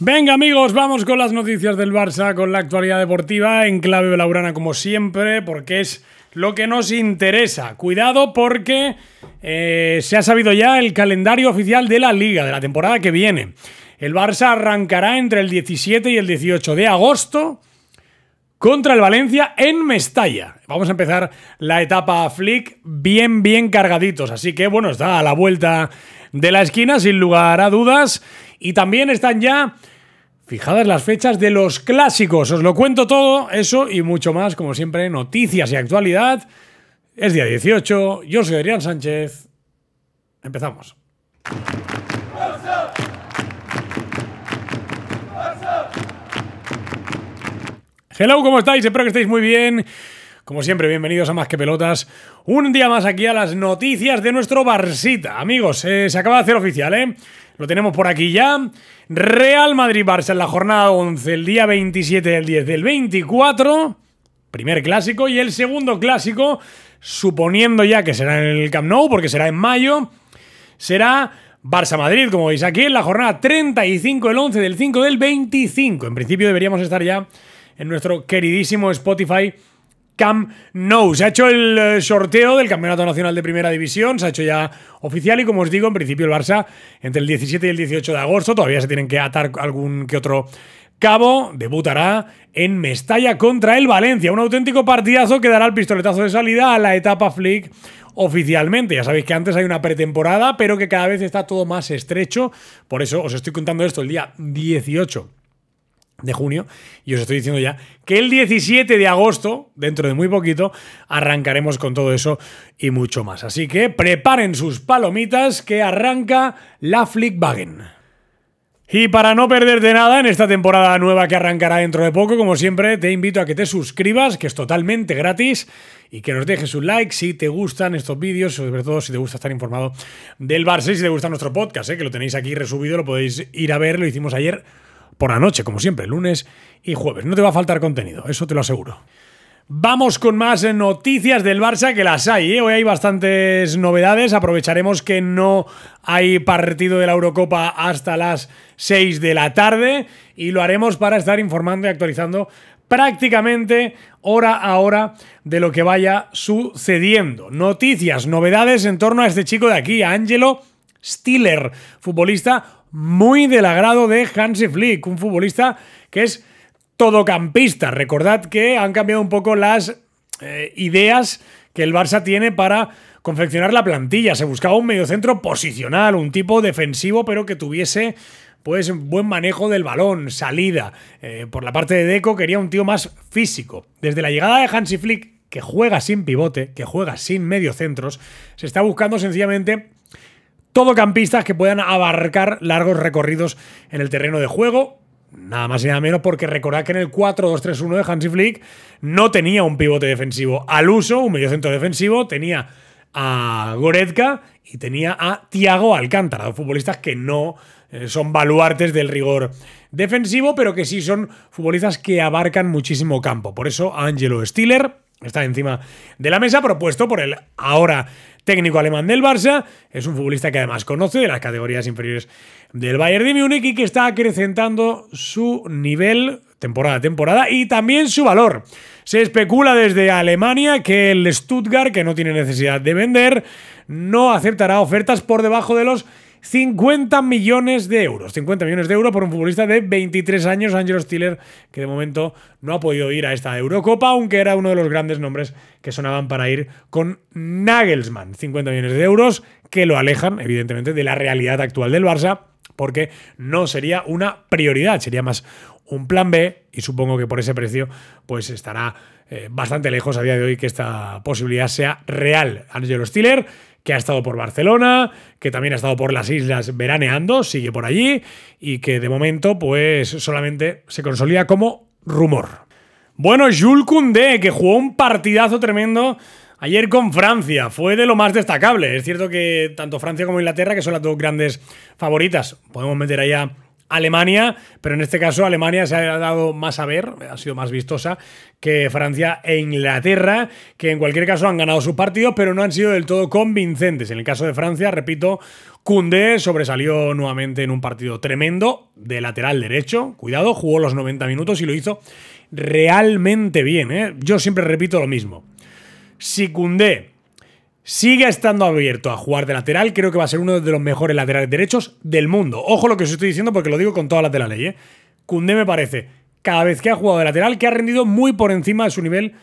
Venga amigos, vamos con las noticias del Barça, con la actualidad deportiva en clave laurana como siempre, porque es lo que nos interesa. Cuidado porque eh, se ha sabido ya el calendario oficial de la liga, de la temporada que viene. El Barça arrancará entre el 17 y el 18 de agosto contra el Valencia en Mestalla. Vamos a empezar la etapa Flick bien, bien cargaditos. Así que, bueno, está a la vuelta de la esquina, sin lugar a dudas. Y también están ya fijadas las fechas de los clásicos. Os lo cuento todo, eso y mucho más, como siempre, noticias y actualidad. Es día 18, yo soy Adrián Sánchez. Empezamos. Hello, ¿cómo estáis? Espero que estéis muy bien. Como siempre, bienvenidos a Más que Pelotas. Un día más aquí a las noticias de nuestro Barsita. Amigos, eh, se acaba de hacer oficial, ¿eh? Lo tenemos por aquí ya. Real Madrid-Barça en la jornada 11, el día 27 del 10 del 24. Primer clásico. Y el segundo clásico, suponiendo ya que será en el Camp Nou, porque será en mayo, será Barça Madrid, como veis aquí, en la jornada 35, el 11 del 5 del 25. En principio deberíamos estar ya en nuestro queridísimo Spotify Camp No Se ha hecho el eh, sorteo del Campeonato Nacional de Primera División, se ha hecho ya oficial y como os digo, en principio el Barça entre el 17 y el 18 de agosto todavía se tienen que atar algún que otro cabo, debutará en Mestalla contra el Valencia, un auténtico partidazo que dará el pistoletazo de salida a la etapa Flick oficialmente. Ya sabéis que antes hay una pretemporada, pero que cada vez está todo más estrecho, por eso os estoy contando esto el día 18 de junio y os estoy diciendo ya que el 17 de agosto, dentro de muy poquito, arrancaremos con todo eso y mucho más. Así que preparen sus palomitas que arranca la Flickwagen. Y para no perderte nada en esta temporada nueva que arrancará dentro de poco, como siempre, te invito a que te suscribas, que es totalmente gratis, y que nos dejes un like si te gustan estos vídeos, sobre todo si te gusta estar informado del Barça y si te gusta nuestro podcast, ¿eh? que lo tenéis aquí resubido, lo podéis ir a ver, lo hicimos ayer por la noche, como siempre, lunes y jueves. No te va a faltar contenido, eso te lo aseguro. Vamos con más noticias del Barça que las hay. ¿eh? Hoy hay bastantes novedades. Aprovecharemos que no hay partido de la Eurocopa hasta las 6 de la tarde y lo haremos para estar informando y actualizando prácticamente hora a hora de lo que vaya sucediendo. Noticias, novedades en torno a este chico de aquí, Angelo Stiller, futbolista muy del agrado de Hansi Flick, un futbolista que es todocampista. Recordad que han cambiado un poco las eh, ideas que el Barça tiene para confeccionar la plantilla. Se buscaba un mediocentro posicional, un tipo defensivo, pero que tuviese pues buen manejo del balón, salida. Eh, por la parte de Deco quería un tío más físico. Desde la llegada de Hansi Flick, que juega sin pivote, que juega sin mediocentros, se está buscando sencillamente todo campistas que puedan abarcar largos recorridos en el terreno de juego. Nada más y nada menos, porque recordad que en el 4-2-3-1 de Hansi Flick no tenía un pivote defensivo al uso, un mediocentro defensivo, tenía a Goretzka y tenía a Thiago Alcántara, dos futbolistas que no eh, son baluartes del rigor defensivo, pero que sí son futbolistas que abarcan muchísimo campo. Por eso Angelo Stiller está encima de la mesa, propuesto por el ahora técnico alemán del Barça, es un futbolista que además conoce de las categorías inferiores del Bayern de Múnich y que está acrecentando su nivel temporada a temporada y también su valor. Se especula desde Alemania que el Stuttgart, que no tiene necesidad de vender, no aceptará ofertas por debajo de los 50 millones de euros. 50 millones de euros por un futbolista de 23 años, Angelo Stiller, que de momento no ha podido ir a esta Eurocopa, aunque era uno de los grandes nombres que sonaban para ir con Nagelsmann. 50 millones de euros que lo alejan, evidentemente, de la realidad actual del Barça, porque no sería una prioridad, sería más un plan B y supongo que por ese precio pues estará eh, bastante lejos a día de hoy que esta posibilidad sea real. Angelo Stiller que ha estado por Barcelona, que también ha estado por las islas veraneando, sigue por allí y que de momento pues solamente se consolida como rumor. Bueno, Jules Koundé, que jugó un partidazo tremendo ayer con Francia. Fue de lo más destacable. Es cierto que tanto Francia como Inglaterra, que son las dos grandes favoritas, podemos meter allá Alemania, pero en este caso Alemania se ha dado más a ver, ha sido más vistosa que Francia e Inglaterra, que en cualquier caso han ganado su partido, pero no han sido del todo convincentes. En el caso de Francia, repito, Cundé sobresalió nuevamente en un partido tremendo de lateral derecho, cuidado, jugó los 90 minutos y lo hizo realmente bien. ¿eh? Yo siempre repito lo mismo. Si Cundé Sigue estando abierto a jugar de lateral, creo que va a ser uno de los mejores laterales derechos del mundo. Ojo lo que os estoy diciendo porque lo digo con todas las de la ley. ¿eh? me parece, cada vez que ha jugado de lateral, que ha rendido muy por encima de su nivel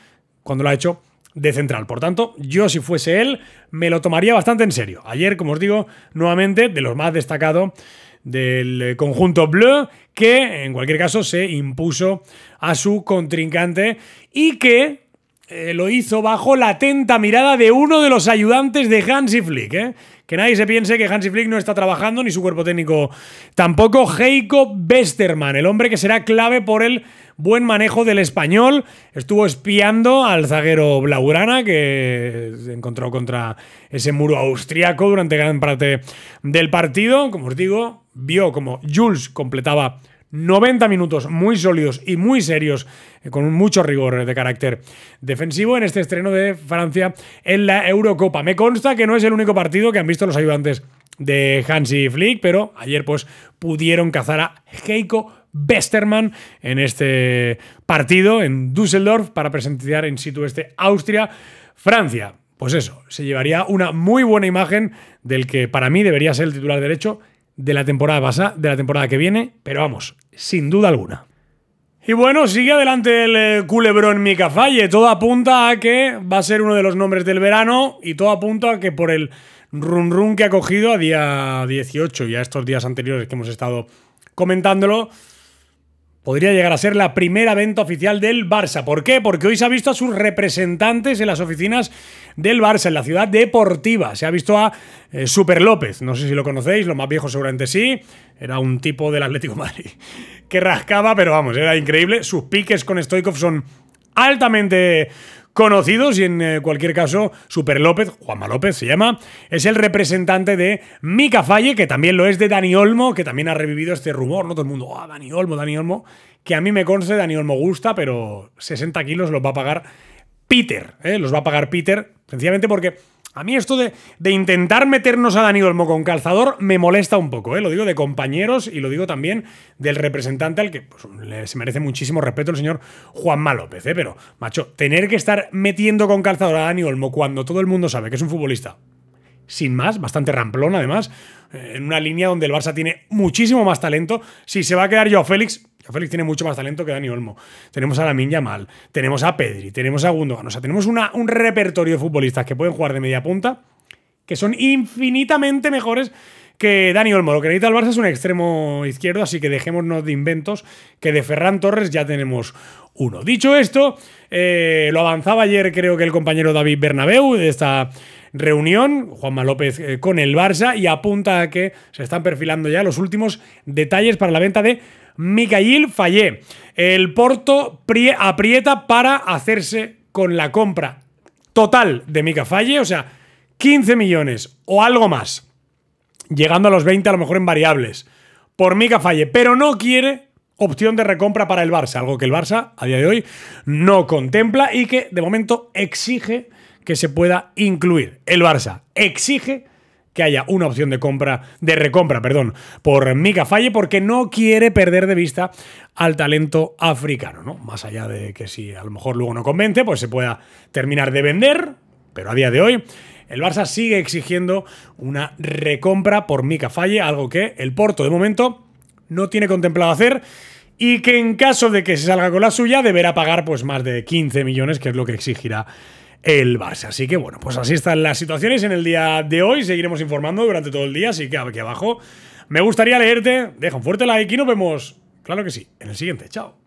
cuando lo ha hecho de central. Por tanto, yo si fuese él, me lo tomaría bastante en serio. Ayer, como os digo, nuevamente, de los más destacados del eh, conjunto bleu, que en cualquier caso se impuso a su contrincante y que eh, lo hizo bajo la atenta mirada de uno de los ayudantes de Hansi Flick. ¿eh? Que nadie se piense que Hansi Flick no está trabajando, ni su cuerpo técnico tampoco. Heiko Westermann, el hombre que será clave por el buen manejo del español. Estuvo espiando al zaguero Blaurana que se encontró contra ese muro austriaco durante gran parte del partido. Como os digo, vio como Jules completaba 90 minutos muy sólidos y muy serios, eh, con mucho rigor de carácter defensivo en este estreno de Francia en la Eurocopa. Me consta que no es el único partido que han visto los ayudantes de Hansi Flick, pero ayer pues pudieron cazar a Heiko Westermann en este partido en Düsseldorf para presenciar en situ este Austria-Francia. Pues eso, se llevaría una muy buena imagen del que para mí debería ser el titular derecho de la temporada pasada, de la temporada que viene, pero vamos, sin duda alguna. Y bueno, sigue adelante el eh, culebrón Micafalle. Todo apunta a que va a ser uno de los nombres del verano y todo apunta a que por el run run que ha cogido a día 18 y a estos días anteriores que hemos estado comentándolo, podría llegar a ser la primera venta oficial del Barça. ¿Por qué? Porque hoy se ha visto a sus representantes en las oficinas del Barça, en la ciudad deportiva. Se ha visto a eh, Super López, no sé si lo conocéis, Lo más viejo seguramente sí, era un tipo del Atlético de Madrid que rascaba, pero vamos, era increíble. Sus piques con Stoikov son altamente conocidos y en eh, cualquier caso Super López, Juanma López se llama, es el representante de Mica Falle, que también lo es de Dani Olmo, que también ha revivido este rumor, ¿no? Todo el mundo, ah, Dani Olmo, Dani Olmo, que a mí me conste, Dani Olmo gusta, pero 60 kilos los va a pagar Peter, ¿eh? los va a pagar Peter, sencillamente porque a mí esto de, intentar meternos a Dani Olmo con calzador me molesta un poco, ¿eh? lo digo de compañeros y lo digo también del representante al que pues, se merece muchísimo respeto el señor Juanma López, ¿eh? pero macho, tener que estar metiendo con calzador a Dani Olmo cuando todo el mundo sabe que es un futbolista, sin más, bastante ramplón además, eh, en una línea donde el Barça tiene muchísimo más talento, si se va a quedar yo Félix, Félix tiene mucho más talento que Dani Olmo. Tenemos a Lamin Yamal, tenemos a Pedri, tenemos a Gundogan. O sea, tenemos un repertorio de futbolistas que pueden jugar de media punta que son infinitamente mejores que Dani Olmo. Lo que necesita el Barça es un extremo izquierdo, así que dejémonos de inventos, que de Ferran Torres ya tenemos uno. Dicho esto, eh, lo avanzaba ayer creo que el compañero David Bernabeu de esta reunión, Juanma López eh, con el Barça, y apunta a que se están perfilando ya los últimos detalles para la venta de Mikhail Fallé. El Porto aprieta para hacerse con la compra total de Mika Falle, o sea, 15 millones o algo más, llegando a los 20 a lo mejor en variables, por Mika Falle, pero no quiere opción de recompra para el Barça, algo que el Barça a día de hoy no contempla y que de momento exige que se pueda incluir. El Barça exige que haya una opción de compra, de recompra, perdón, por Mika Falle, porque no quiere perder de vista al talento africano, ¿no? Más allá de que si a lo mejor luego no convence, pues se pueda terminar de vender, pero a día de hoy el Barça sigue exigiendo una recompra por Mika Falle, algo que el Porto de momento no tiene contemplado hacer y que en caso de que se salga con la suya deberá pagar pues más de 15 millones, que es lo que exigirá el Barça. Así que bueno, pues así están las situaciones en el día de hoy. Seguiremos informando durante todo el día, así que aquí abajo. Me gustaría leerte, deja un fuerte like y nos vemos, claro que sí, en el siguiente. Chao.